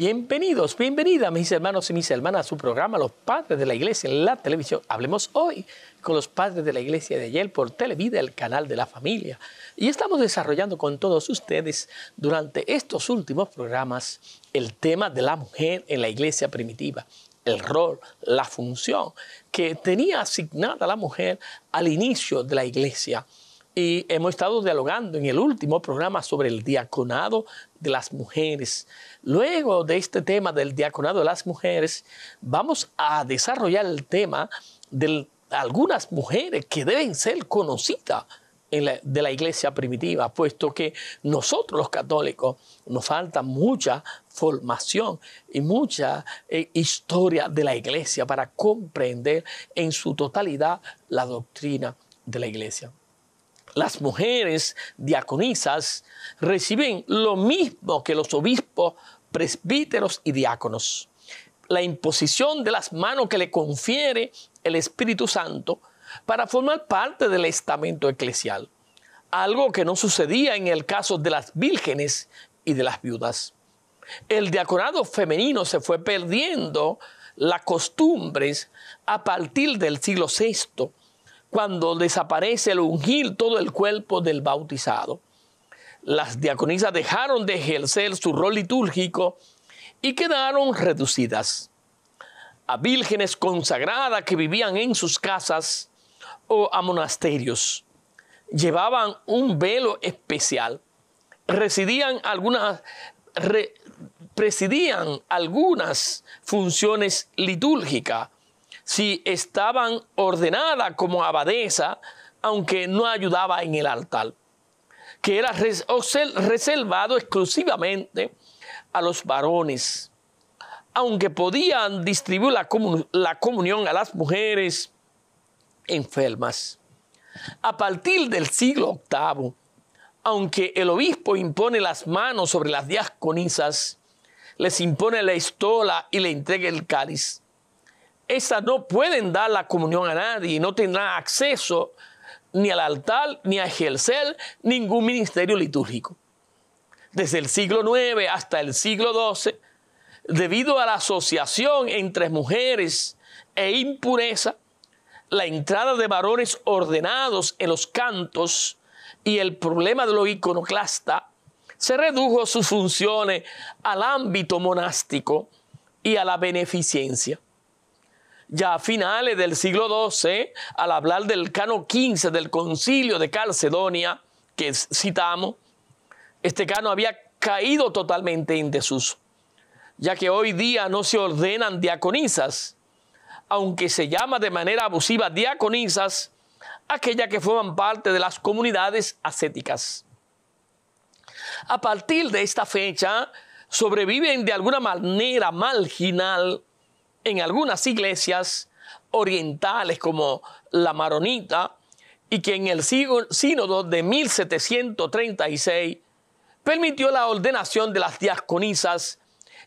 Bienvenidos, bienvenida mis hermanos y mis hermanas a su programa Los Padres de la Iglesia en la televisión. Hablemos hoy con los padres de la Iglesia de ayer por Televida, el canal de la familia. Y estamos desarrollando con todos ustedes durante estos últimos programas el tema de la mujer en la Iglesia primitiva, el rol, la función que tenía asignada la mujer al inicio de la Iglesia. Y hemos estado dialogando en el último programa sobre el diaconado de las mujeres. Luego de este tema del diaconado de las mujeres, vamos a desarrollar el tema de algunas mujeres que deben ser conocidas de la iglesia primitiva, puesto que nosotros los católicos nos falta mucha formación y mucha eh, historia de la iglesia para comprender en su totalidad la doctrina de la iglesia las mujeres diaconisas reciben lo mismo que los obispos, presbíteros y diáconos. La imposición de las manos que le confiere el Espíritu Santo para formar parte del estamento eclesial, algo que no sucedía en el caso de las vírgenes y de las viudas. El diaconado femenino se fue perdiendo las costumbres a partir del siglo VI cuando desaparece el ungir todo el cuerpo del bautizado. Las diaconisas dejaron de ejercer su rol litúrgico y quedaron reducidas a vírgenes consagradas que vivían en sus casas o a monasterios. Llevaban un velo especial. Residían algunas, presidían algunas funciones litúrgicas si estaban ordenadas como abadesa, aunque no ayudaba en el altar, que era reservado exclusivamente a los varones, aunque podían distribuir la, comunión a las mujeres enfermas. A partir del siglo VIII, aunque el obispo impone las manos sobre las diasconisas, les impone la estola y le entrega el cáliz. Esas no pueden dar la comunión a nadie y no tendrán acceso ni al altar, ni a ejercer ningún ministerio litúrgico. Desde el siglo IX hasta el siglo XII, debido a la asociación entre mujeres e impureza, la entrada de varones ordenados en los cantos y el problema de los iconoclasta, se redujo sus funciones al ámbito monástico y a la beneficencia ya a finales del siglo XII, al hablar del cano 15 del concilio de Calcedonia, que citamos, este cano había caído totalmente en desuso, ya que hoy día no se ordenan diaconisas, aunque se llama de manera abusiva diaconisas, aquellas que forman parte de las comunidades ascéticas. A partir de esta fecha, sobreviven de alguna manera marginal en algunas iglesias orientales como la maronita y que en el sínodo de 1736 permitió la ordenación de las diaconisas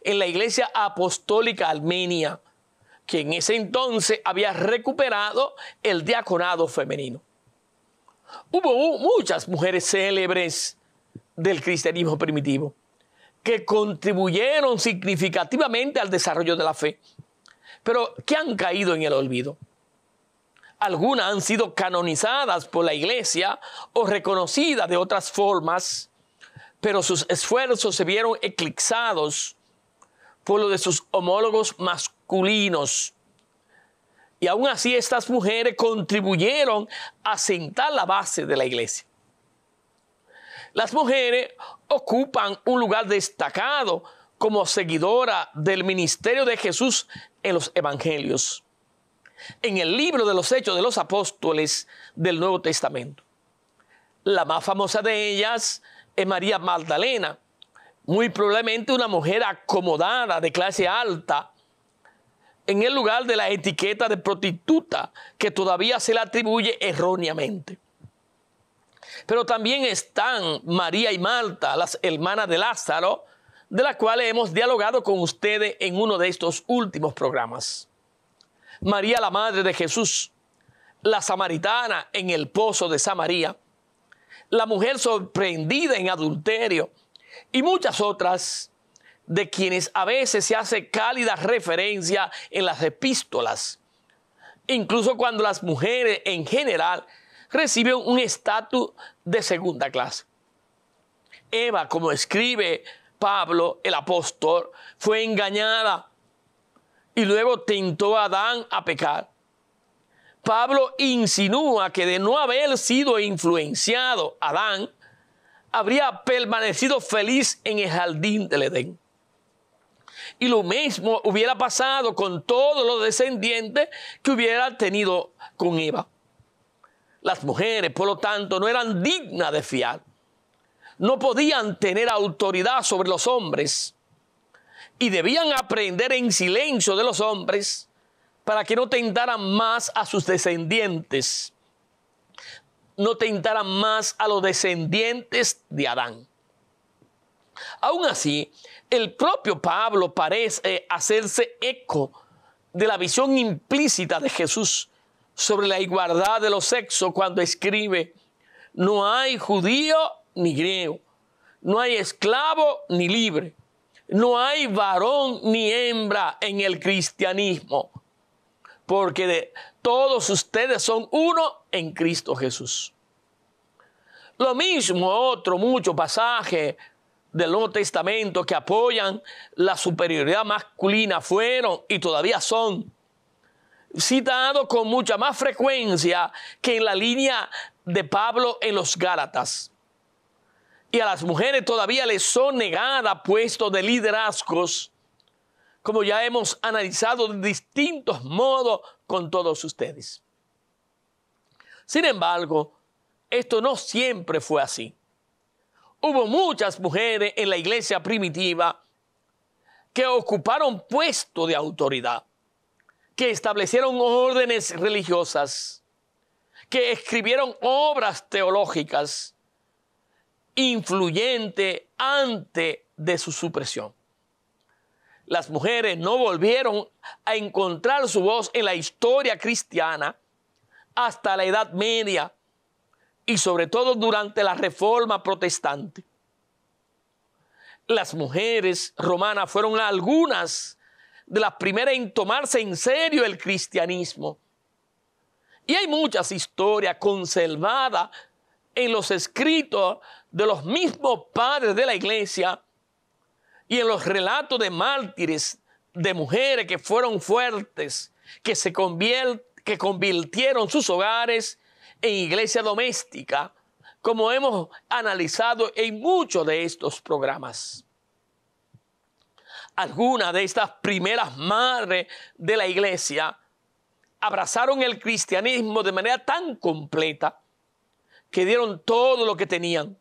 en la iglesia apostólica armenia, que en ese entonces había recuperado el diaconado femenino. Hubo muchas mujeres célebres del cristianismo primitivo que contribuyeron significativamente al desarrollo de la fe. Pero, ¿qué han caído en el olvido? Algunas han sido canonizadas por la iglesia o reconocidas de otras formas, pero sus esfuerzos se vieron eclipsados por lo de sus homólogos masculinos. Y aún así estas mujeres contribuyeron a sentar la base de la iglesia. Las mujeres ocupan un lugar destacado como seguidora del ministerio de Jesús en los Evangelios, en el libro de los Hechos de los Apóstoles del Nuevo Testamento. La más famosa de ellas es María Magdalena, muy probablemente una mujer acomodada de clase alta, en el lugar de la etiqueta de prostituta que todavía se le atribuye erróneamente. Pero también están María y Marta, las hermanas de Lázaro, de las cuales hemos dialogado con ustedes en uno de estos últimos programas. María la Madre de Jesús, la samaritana en el pozo de Samaría, la mujer sorprendida en adulterio y muchas otras de quienes a veces se hace cálida referencia en las epístolas, incluso cuando las mujeres en general reciben un estatus de segunda clase. Eva, como escribe Pablo, el apóstol, fue engañada y luego tentó a Adán a pecar. Pablo insinúa que de no haber sido influenciado Adán, habría permanecido feliz en el jardín del Edén. Y lo mismo hubiera pasado con todos los descendientes que hubiera tenido con Eva. Las mujeres, por lo tanto, no eran dignas de fiar no podían tener autoridad sobre los hombres y debían aprender en silencio de los hombres para que no tentaran más a sus descendientes, no tentaran más a los descendientes de Adán. Aún así, el propio Pablo parece hacerse eco de la visión implícita de Jesús sobre la igualdad de los sexos cuando escribe, no hay judío ni griego, no hay esclavo ni libre, no hay varón ni hembra en el cristianismo, porque todos ustedes son uno en Cristo Jesús. Lo mismo otro mucho pasaje del Nuevo Testamento que apoyan la superioridad masculina fueron y todavía son citados con mucha más frecuencia que en la línea de Pablo en los Gálatas y a las mujeres todavía les son negadas puestos de liderazgos, como ya hemos analizado de distintos modos con todos ustedes. Sin embargo, esto no siempre fue así. Hubo muchas mujeres en la iglesia primitiva que ocuparon puestos de autoridad, que establecieron órdenes religiosas, que escribieron obras teológicas, influyente antes de su supresión. Las mujeres no volvieron a encontrar su voz en la historia cristiana hasta la Edad Media y sobre todo durante la Reforma Protestante. Las mujeres romanas fueron algunas de las primeras en tomarse en serio el cristianismo. Y hay muchas historias conservadas en los escritos de los mismos padres de la iglesia y en los relatos de mártires, de mujeres que fueron fuertes, que se convirtieron sus hogares en iglesia doméstica, como hemos analizado en muchos de estos programas. Algunas de estas primeras madres de la iglesia abrazaron el cristianismo de manera tan completa que dieron todo lo que tenían.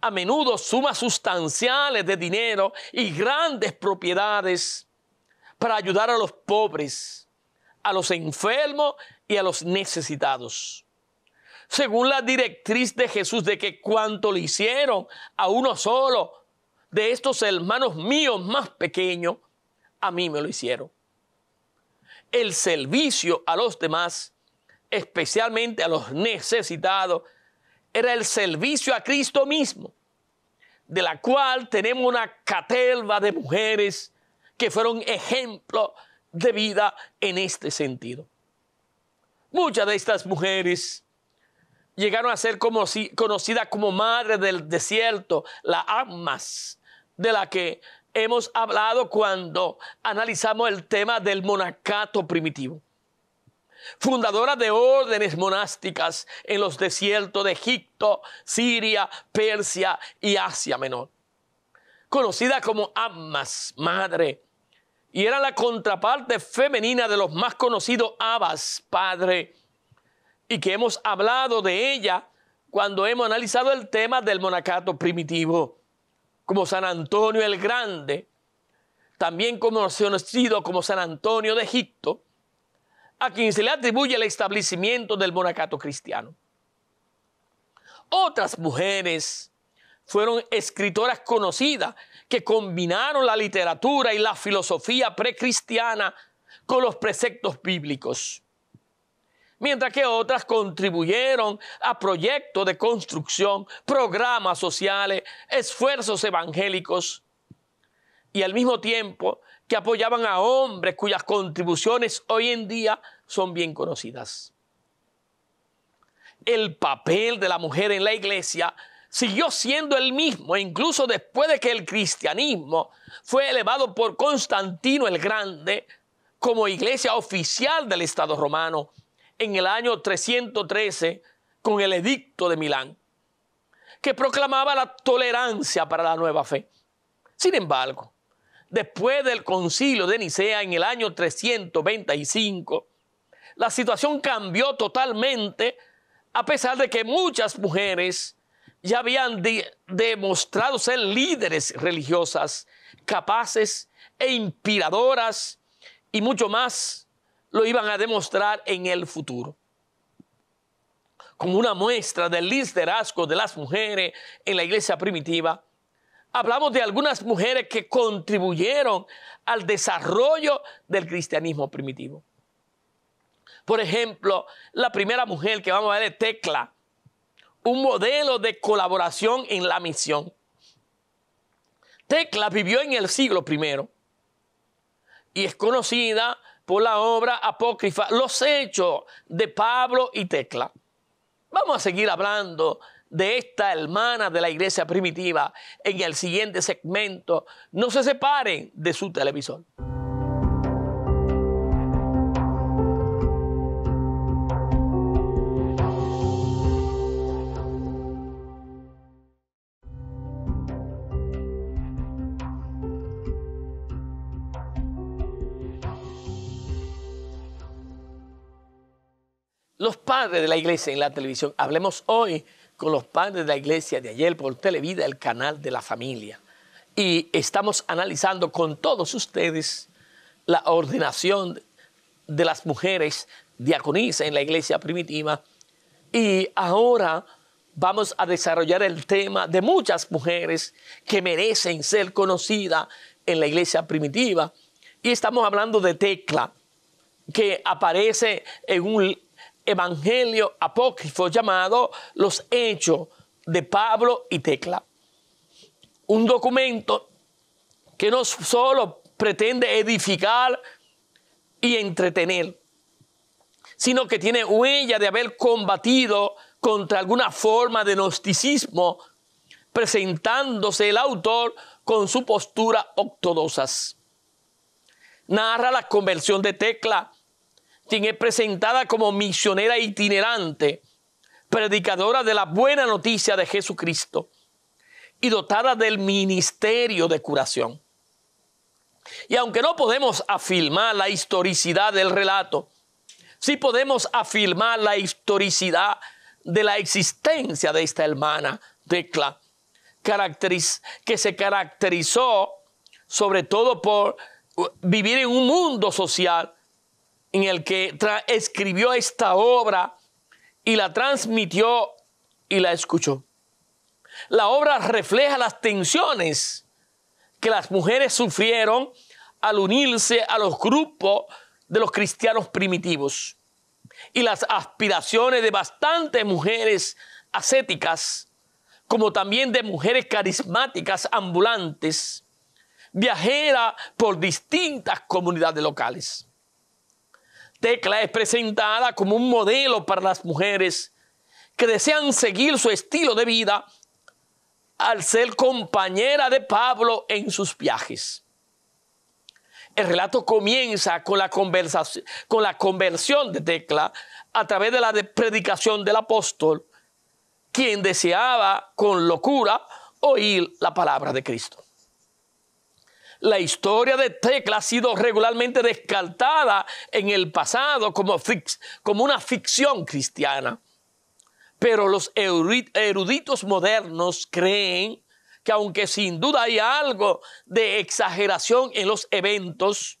A menudo sumas sustanciales de dinero y grandes propiedades para ayudar a los pobres, a los enfermos y a los necesitados. Según la directriz de Jesús de que cuanto le hicieron a uno solo de estos hermanos míos más pequeños, a mí me lo hicieron. El servicio a los demás especialmente a los necesitados, era el servicio a Cristo mismo, de la cual tenemos una catelva de mujeres que fueron ejemplo de vida en este sentido. Muchas de estas mujeres llegaron a ser conocidas como madre del desierto, la Amas, de la que hemos hablado cuando analizamos el tema del monacato primitivo fundadora de órdenes monásticas en los desiertos de Egipto, Siria, Persia y Asia Menor, conocida como Ammas, madre, y era la contraparte femenina de los más conocidos Abbas, padre, y que hemos hablado de ella cuando hemos analizado el tema del monacato primitivo, como San Antonio el Grande, también conocido como San Antonio de Egipto, a quien se le atribuye el establecimiento del monacato cristiano. Otras mujeres fueron escritoras conocidas que combinaron la literatura y la filosofía precristiana con los preceptos bíblicos, mientras que otras contribuyeron a proyectos de construcción, programas sociales, esfuerzos evangélicos y al mismo tiempo que apoyaban a hombres cuyas contribuciones hoy en día son bien conocidas. El papel de la mujer en la iglesia siguió siendo el mismo, e incluso después de que el cristianismo fue elevado por Constantino el Grande como iglesia oficial del Estado romano en el año 313 con el Edicto de Milán, que proclamaba la tolerancia para la nueva fe. Sin embargo, después del concilio de Nicea en el año 325, la situación cambió totalmente a pesar de que muchas mujeres ya habían demostrado ser líderes religiosas capaces e inspiradoras y mucho más lo iban a demostrar en el futuro. Como una muestra del liderazgo de las mujeres en la iglesia primitiva, hablamos de algunas mujeres que contribuyeron al desarrollo del cristianismo primitivo. Por ejemplo, la primera mujer que vamos a ver es Tecla, un modelo de colaboración en la misión. Tecla vivió en el siglo I y es conocida por la obra apócrifa Los Hechos de Pablo y Tecla. Vamos a seguir hablando de esta hermana de la iglesia primitiva en el siguiente segmento. No se separen de su televisor. Los padres de la iglesia en la televisión, hablemos hoy con los padres de la iglesia de ayer por Televida, el canal de la familia. Y estamos analizando con todos ustedes la ordenación de las mujeres diaconisas en la iglesia primitiva. Y ahora vamos a desarrollar el tema de muchas mujeres que merecen ser conocidas en la iglesia primitiva. Y estamos hablando de Tecla, que aparece en un evangelio apócrifo llamado Los Hechos de Pablo y Tecla. Un documento que no solo pretende edificar y entretener, sino que tiene huella de haber combatido contra alguna forma de gnosticismo, presentándose el autor con su postura ortodoxa. Narra la conversión de Tecla es presentada como misionera itinerante, predicadora de la buena noticia de Jesucristo y dotada del ministerio de curación. Y aunque no podemos afirmar la historicidad del relato, sí podemos afirmar la historicidad de la existencia de esta hermana Tecla, que se caracterizó sobre todo por uh, vivir en un mundo social en el que escribió esta obra y la transmitió y la escuchó. La obra refleja las tensiones que las mujeres sufrieron al unirse a los grupos de los cristianos primitivos y las aspiraciones de bastantes mujeres ascéticas, como también de mujeres carismáticas ambulantes, viajera por distintas comunidades locales. Tecla es presentada como un modelo para las mujeres que desean seguir su estilo de vida al ser compañera de Pablo en sus viajes. El relato comienza con la, conversación, con la conversión de Tecla a través de la predicación del apóstol, quien deseaba con locura oír la palabra de Cristo. La historia de Tecla ha sido regularmente descartada en el pasado como, una ficción cristiana. Pero los eruditos modernos creen que aunque sin duda hay algo de exageración en los eventos,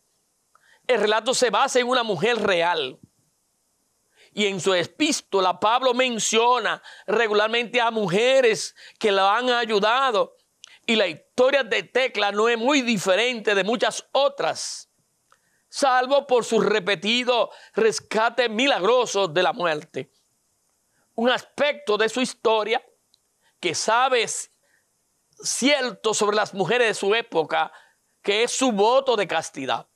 el relato se basa en una mujer real. Y en su epístola Pablo menciona regularmente a mujeres que la han ayudado y la historia de Tecla no es muy diferente de muchas otras, salvo por su repetido rescate milagroso de la muerte. Un aspecto de su historia que sabes cierto sobre las mujeres de su época, que es su voto de castidad,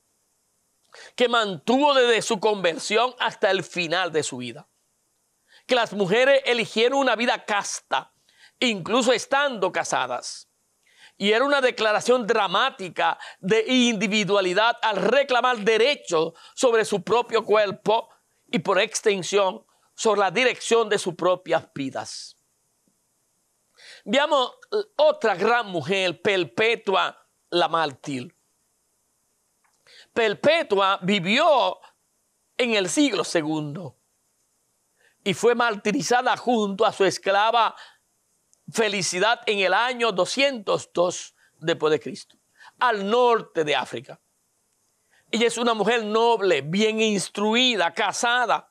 que mantuvo desde su conversión hasta el final de su vida. Que las mujeres eligieron una vida casta, incluso estando casadas. Y era una declaración dramática de individualidad al reclamar derecho sobre su propio cuerpo y por extensión sobre la dirección de sus propias vidas. Veamos eh, otra gran mujer, Perpetua la mártir. Perpetua vivió en el siglo II y fue martirizada junto a su esclava felicidad en el año 202 después de Cristo, al norte de África. Ella es una mujer noble, bien instruida, casada.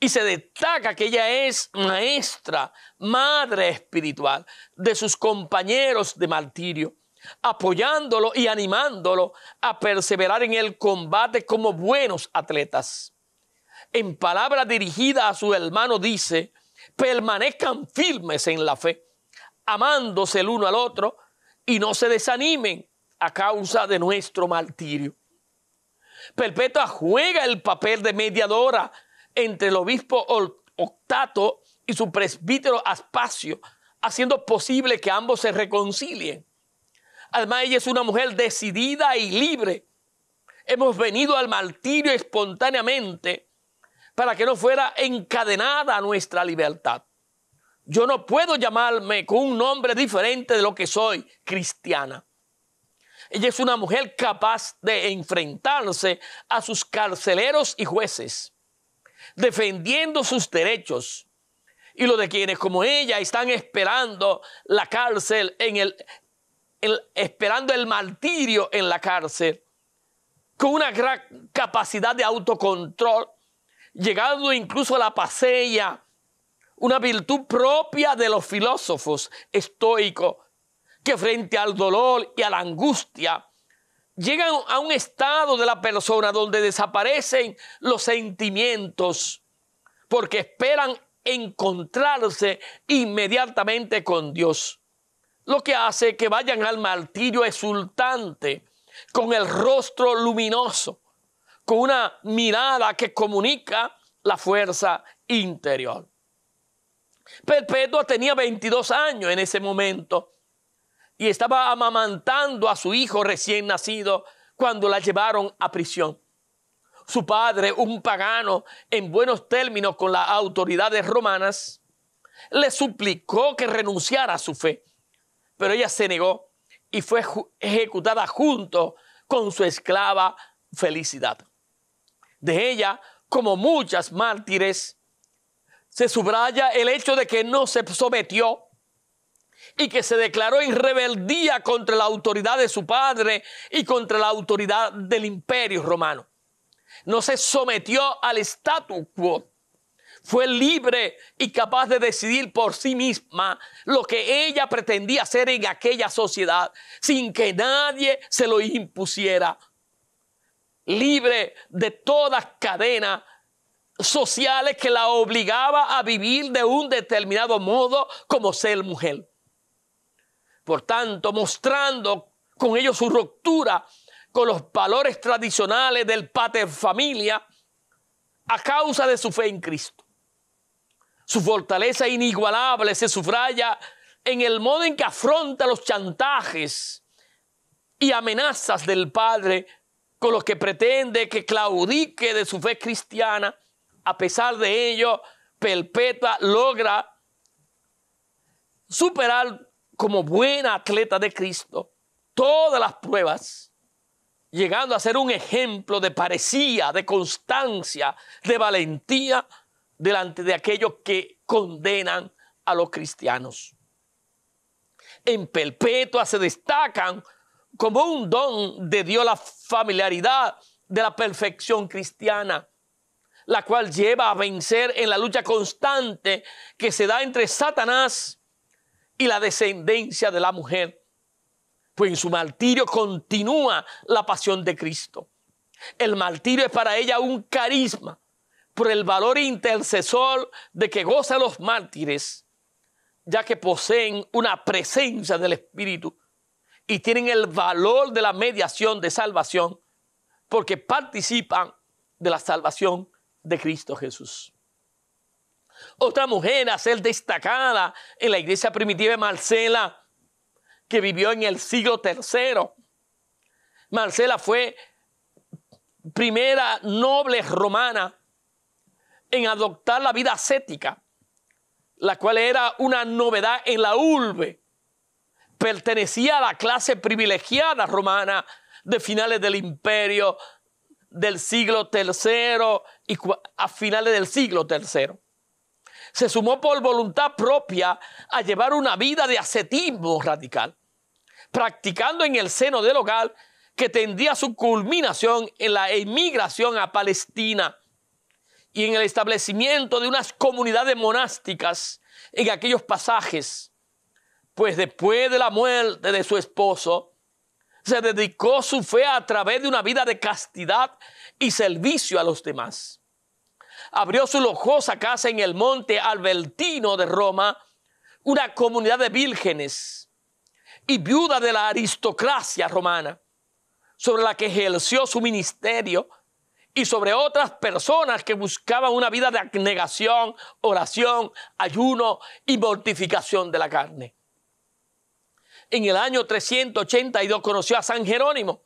Y se destaca que ella es maestra, madre espiritual de sus compañeros de martirio, apoyándolo y animándolo a perseverar en el combate como buenos atletas. En palabras dirigidas a su hermano dice, permanezcan firmes en la fe, amándose el uno al otro y no se desanimen a causa de nuestro martirio. Perpetua juega el papel de mediadora entre el obispo Octato y su presbítero Aspasio, haciendo posible que ambos se reconcilien. Además, ella es una mujer decidida y libre. Hemos venido al martirio espontáneamente para que no fuera encadenada nuestra libertad. Yo no puedo llamarme con un nombre diferente de lo que soy, cristiana. Ella es una mujer capaz de enfrentarse a sus carceleros y jueces, defendiendo sus derechos y lo de quienes como ella están esperando la cárcel en el esperando el martirio en la cárcel con una gran capacidad de autocontrol llegando incluso a la pasella, una virtud propia de los filósofos estoicos, que frente al dolor y a la angustia, llegan a un estado de la persona donde desaparecen los sentimientos, porque esperan encontrarse inmediatamente con Dios, lo que hace que vayan al martirio exultante, con el rostro luminoso, con una mirada que comunica la fuerza interior. Perpetua tenía 22 años en ese momento y estaba amamantando a su hijo recién nacido cuando la llevaron a prisión. Su padre, un pagano en buenos términos con las autoridades romanas, le suplicó que renunciara a su fe, pero ella se negó y fue ejecutada junto con su esclava Felicidad de ella, como muchas mártires, se subraya el hecho de que no se sometió y que se declaró en rebeldía contra la autoridad de su padre y contra la autoridad del imperio romano. No se sometió al statu quo. Fue libre y capaz de decidir por sí misma lo que ella pretendía hacer en aquella sociedad sin que nadie se lo impusiera libre de todas cadenas sociales que la obligaba a vivir de un determinado modo como ser mujer. Por tanto, mostrando con ello su ruptura con los valores tradicionales del pater familia a causa de su fe en Cristo. Su fortaleza inigualable se subraya en el modo en que afronta los chantajes y amenazas del padre con los que pretende que claudique de su fe cristiana, a pesar de ello, Perpetua logra superar como buena atleta de Cristo todas las pruebas, llegando a ser un ejemplo de parecía, de constancia, de valentía delante de aquellos que condenan a los cristianos. En Perpetua se destacan como un don de Dios la familiaridad de la perfección cristiana, la cual lleva a vencer en la lucha constante que se da entre Satanás y la descendencia de la mujer. Pues en su martirio continúa la pasión de Cristo. El martirio es para ella un carisma por el valor intercesor de que gozan los mártires, ya que poseen una presencia del Espíritu y tienen el valor de la mediación de salvación porque participan de la salvación de Cristo Jesús. Otra mujer a ser destacada en la iglesia primitiva es Marcela, que vivió en el siglo III. Marcela fue primera noble romana en adoptar la vida ascética, la cual era una novedad en la urbe pertenecía a la clase privilegiada romana de finales del imperio del siglo III y a finales del siglo III. Se sumó por voluntad propia a llevar una vida de ascetismo radical, practicando en el seno del hogar que tendía su culminación en la emigración a Palestina y en el establecimiento de unas comunidades monásticas en aquellos pasajes pues después de la muerte de su esposo, se dedicó su fe a través de una vida de castidad y servicio a los demás. Abrió su lujosa casa en el monte Albertino de Roma, una comunidad de vírgenes y viuda de la aristocracia romana, sobre la que ejerció su ministerio y sobre otras personas que buscaban una vida de abnegación, oración, ayuno y mortificación de la carne en el año 382 conoció a San Jerónimo,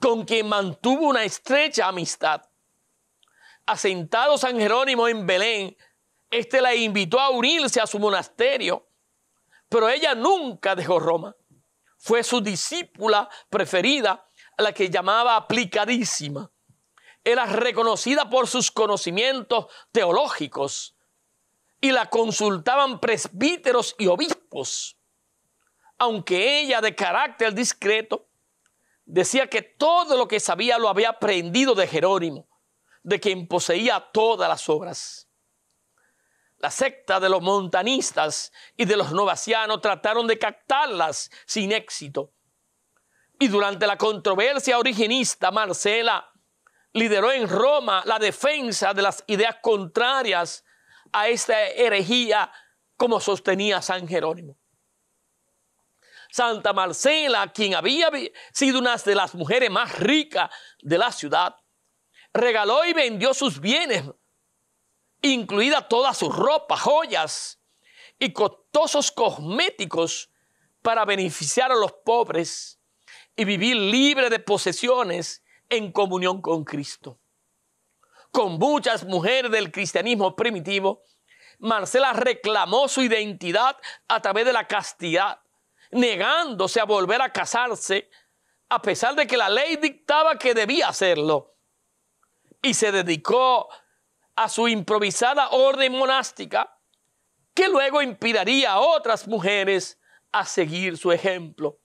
con quien mantuvo una estrecha amistad. Asentado San Jerónimo en Belén, este la invitó a unirse a su monasterio, pero ella nunca dejó Roma. Fue su discípula preferida, a la que llamaba aplicadísima. Era reconocida por sus conocimientos teológicos y la consultaban presbíteros y obispos aunque ella de carácter discreto, decía que todo lo que sabía lo había aprendido de Jerónimo, de quien poseía todas las obras. La secta de los montanistas y de los novacianos trataron de captarlas sin éxito. Y durante la controversia originista, Marcela lideró en Roma la defensa de las ideas contrarias a esta herejía, como sostenía San Jerónimo. Santa Marcela, quien había sido una de las mujeres más ricas de la ciudad, regaló y vendió sus bienes, incluida toda su ropa, joyas y costosos cosméticos para beneficiar a los pobres y vivir libre de posesiones en comunión con Cristo. Con muchas mujeres del cristianismo primitivo, Marcela reclamó su identidad a través de la castidad, negándose a volver a casarse, a pesar de que la ley dictaba que debía hacerlo. Y se dedicó a su improvisada orden monástica, que luego inspiraría a otras mujeres a seguir su ejemplo.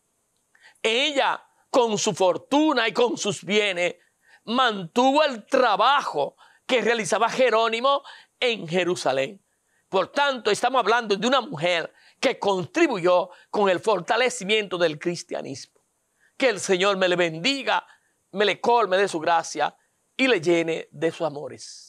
Ella, con su fortuna y con sus bienes, mantuvo el trabajo que realizaba Jerónimo en Jerusalén. Por tanto, estamos hablando de una mujer que contribuyó con el fortalecimiento del cristianismo. Que el Señor me le bendiga, me le colme de su gracia y le llene de sus amores.